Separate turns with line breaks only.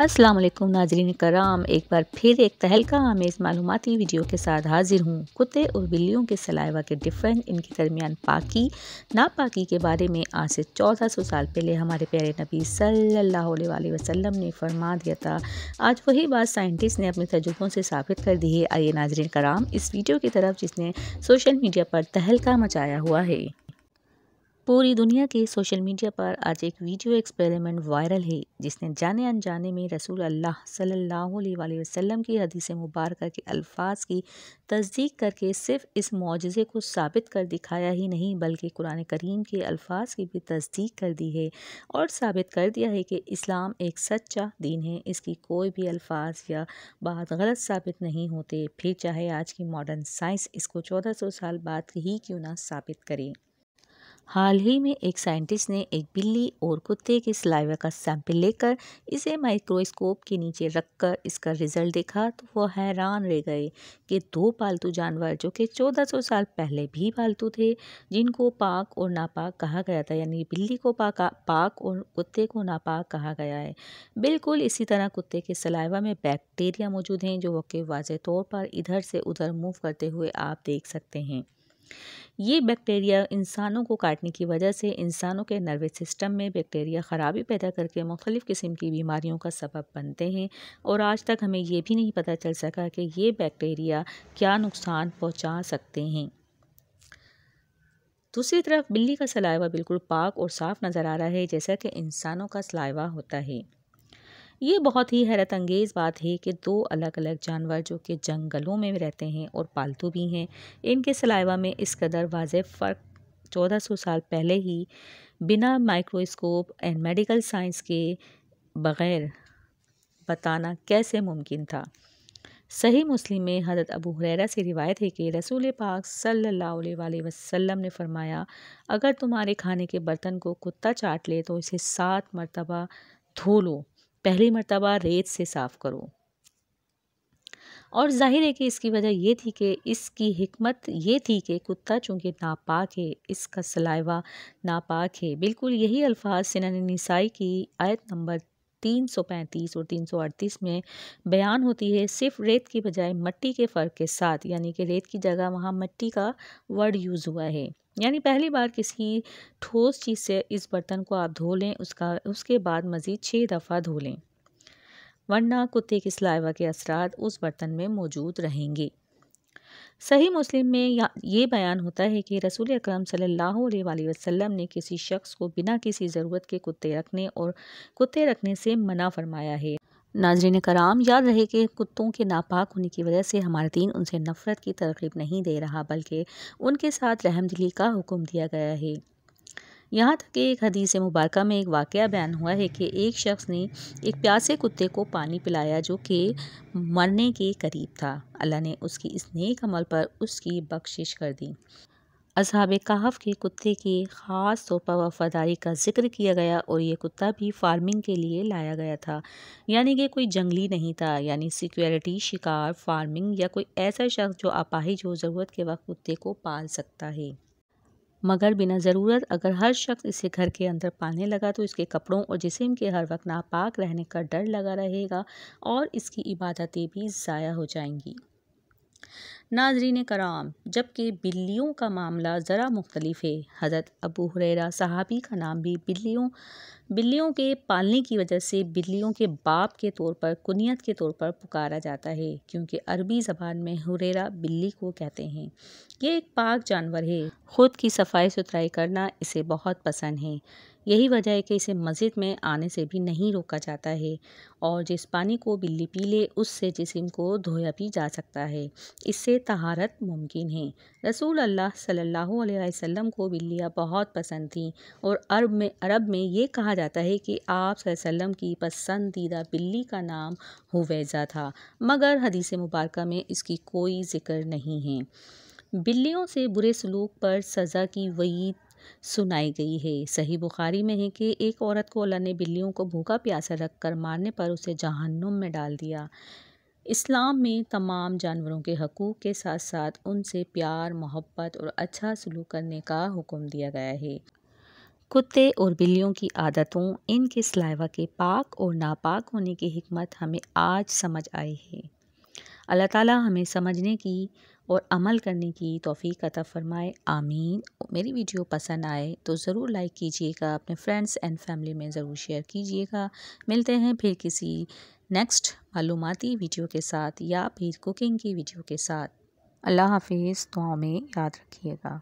अस्सलाम वालेकुम नाजरीन कराम एक बार फिर एक तहलका आमेज़ मालूमती वीडियो के साथ हाजिर हूँ कुत्ते और बिल्लियों के सलाइवा के डिफरेंट इनके दरमियान पाकी नापाकी के बारे में आज से चौदह सौ साल पहले हमारे प्यारे नबी सल्लल्लाहु अलैहि वसल्लम ने फरमा दिया था आज वही बात साइंटिस्ट ने अपने तजुर्बों से साबित कर दी है आइए नाजरीन कराम इस वीडियो की तरफ जिसने सोशल मीडिया पर तहलका मचाया हुआ है पूरी दुनिया के सोशल मीडिया पर आज एक वीडियो एक्सपेरिमेंट वायरल है जिसने जाने अनजाने में रसूल अल्लाह सल्लल्लाहु अलैहि वसल्लम की हदीस मुबारक के अल्फाज की तस्दीक करके सिर्फ इस मुआजे को साबित कर दिखाया ही नहीं बल्कि कुरान करीम के अल्फाज की भी तस्दीक कर दी है और साबित कर दिया है कि इस्लाम एक सच्चा दीन है इसकी कोई भी अल्फाज या बात गलत साबित नहीं होते फिर चाहे आज की मॉडर्न साइंस इसको चौदह सौ साल बाद ही क्यों ना साबित करें हाल ही में एक साइंटिस्ट ने एक बिल्ली और कुत्ते के सिलाइवा का सैंपल लेकर इसे माइक्रोस्कोप के नीचे रखकर इसका रिजल्ट देखा तो वह हैरान रह गए कि दो पालतू जानवर जो कि 1400 साल पहले भी पालतू थे जिनको पाक और नापाक कहा गया था यानी बिल्ली को पाक पाक और कुत्ते को नापाक कहा गया है बिल्कुल इसी तरह कुत्ते के सिलाइवा में बैक्टीरिया मौजूद हैं जो कि वाज तौर पर इधर से उधर मूव करते हुए आप देख सकते हैं ये बैक्टीरिया इंसानों को काटने की वजह से इंसानों के नर्वस सिस्टम में बैक्टीरिया ख़राबी पैदा करके मुख्तलिफ़ किस्म की बीमारियों का सबब बनते हैं और आज तक हमें ये भी नहीं पता चल सका कि ये बैक्टीरिया क्या नुकसान पहुँचा सकते हैं दूसरी तरफ बिल्ली का सलाइवा बिल्कुल पाक और साफ़ नज़र आ रहा है जैसा कि इंसानों का सलाइवा होता है ये बहुत ही हैरत अंगेज़ बात है कि दो अलग अलग जानवर जो कि जंगलों में रहते हैं और पालतू भी हैं इनके सलाइवा में इस कदर वाज फ़र्क चौदह सौ साल पहले ही बिना माइक्रोस्कोप एंड मेडिकल साइंस के बग़ैर बताना कैसे मुमकिन था सही मुस्लिम में हज़रत अबू हुरैरा से रिवायत है कि रसूल पाक सल्लल्लाहु अलैहि वसल्लम ने फरमाया अगर तुम्हारे खाने के बर्तन को कुत्ता चाट ले तो इसे सात मरतबा धो लो पहली मरतबा रेत से साफ़ करो और जाहिर है कि इसकी वजह यह थी कि इसकी हमत ये थी कि कुत्ता चूँकि नापाक है इसका सलाइवा नापाक है बिल्कुल यही अल्फाज सिना की आयत नंबर 335 और 338 में बयान होती है सिर्फ रेत की बजाय मट्टी के फ़र्क के साथ यानी कि रेत की जगह वहाँ मट्टी का वर्ड यूज़ हुआ है यानी पहली बार किसी ठोस चीज़ से इस बर्तन को आप धो लें उसका उसके बाद मज़ीद छः दफ़ा धो लें वरना कुत्ते की सलाइवा के असरात उस बर्तन में मौजूद रहेंगे सही मुस्लिम में ये बयान होता है कि रसूल अक्रम सल्ला वसम ने किसी शख्स को बिना किसी ज़रूरत के कुत्ते रखने और कुत्ते रखने से मना फरमाया है नाजरीन कराम याद रहे कि कुत्तों के नापाक होने की वजह से हमारा दिन उनसे नफ़रत की तरकीब नहीं दे रहा बल्कि उनके साथ रहमदिली का हुक्म दिया गया है यहाँ तक कि एक हदीस मुबारक में एक वाक़ बयान हुआ है कि एक शख्स ने एक प्यासे कुत्ते को पानी पिलाया जो कि मरने के करीब था अल्लाह ने उसकी इस नेक अमल पर उसकी बख्शिश कर दी असहाब कहाव के कुत्ते की ख़ास तौर पर वफ़ादारी का जिक्र किया गया और ये कुत्ता भी फार्मिंग के लिए लाया गया था यानी कि कोई जंगली नहीं था यानी सिक्योरिटी शिकार फार्मिंग या कोई ऐसा शख्स जो अपाहिज हो ज़रूरत के वक्त कुत्ते को पाल सकता है मगर बिना ज़रूरत अगर हर शख्स इसे घर के अंदर पालने लगा तो इसके कपड़ों और जिसम के हर वक्त नापाक रहने का डर लगा रहेगा और इसकी इबादतें भी ज़ाया हो जाएंगी नाजरीन कराम जबकि बिल्लियों का मामला ज़रा मुख्तलिफ है हज़रत अबू हुररा सहाबी का नाम भी बिल्लियों बिल्लियों के पालने की वजह से बिल्लियों के बाप के तौर पर कुनियत के तौर पर पुकारा जाता है क्योंकि अरबी ज़बान में हुरेरा बिल्ली को कहते हैं ये एक पाक जानवर है ख़ुद की सफाई सुथराई करना इसे बहुत पसंद है यही वजह है कि इसे मस्जिद में आने से भी नहीं रोका जाता है और जिस पानी को बिल्ली पी ले उससे जिसम को धोया भी जा सकता है इससे तहारत मुमकिन है रसूल अल्लाह सल्लल्लाहु अलैहि वसल्लम को बिल्लियाँ बहुत पसंद थीं और अरब में अरब में ये कहा जाता है कि आप वसल्लम की पसंदीदा बिल्ली का नाम हुवैज़ा था मगर हदीस मुबारक में इसकी कोई ज़िक्र नहीं है बिल्लियों से बुरे सलूक पर सज़ा की वईद सुनाई गई है सही बुखारी में है कि एक औरत को अल्लाह ने बिल्लियों को भूखा प्यासा रख कर मारने पर उसे जहन्नुम में डाल दिया इस्लाम में तमाम जानवरों के हकूक़ के साथ साथ उनसे प्यार मोहब्बत और अच्छा सलूक करने का हुक्म दिया गया है कुत्ते और बिल्लियों की आदतों इनके सलाइवा के पाक और नापाक होने की हमत हमें आज समझ आई है अल्लाह ताला हमें समझने की और अमल करने की तोफ़ी अता फ़रमाए आमीन मेरी वीडियो पसंद आए तो ज़रूर लाइक कीजिएगा अपने फ्रेंड्स एंड फैमिली में ज़रूर शेयर कीजिएगा मिलते हैं फिर किसी नेक्स्ट मालूमती वीडियो के साथ या फिर कुकिंग की वीडियो के साथ अल्लाह हाफिज़ दुआ में याद रखिएगा